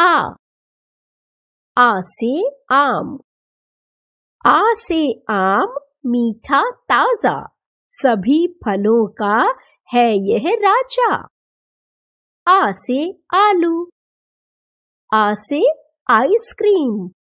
आ आ से आम आ से आम मीठा ताजा सभी फलों का है यह राजा आ से आलू आ से आइसक्रीम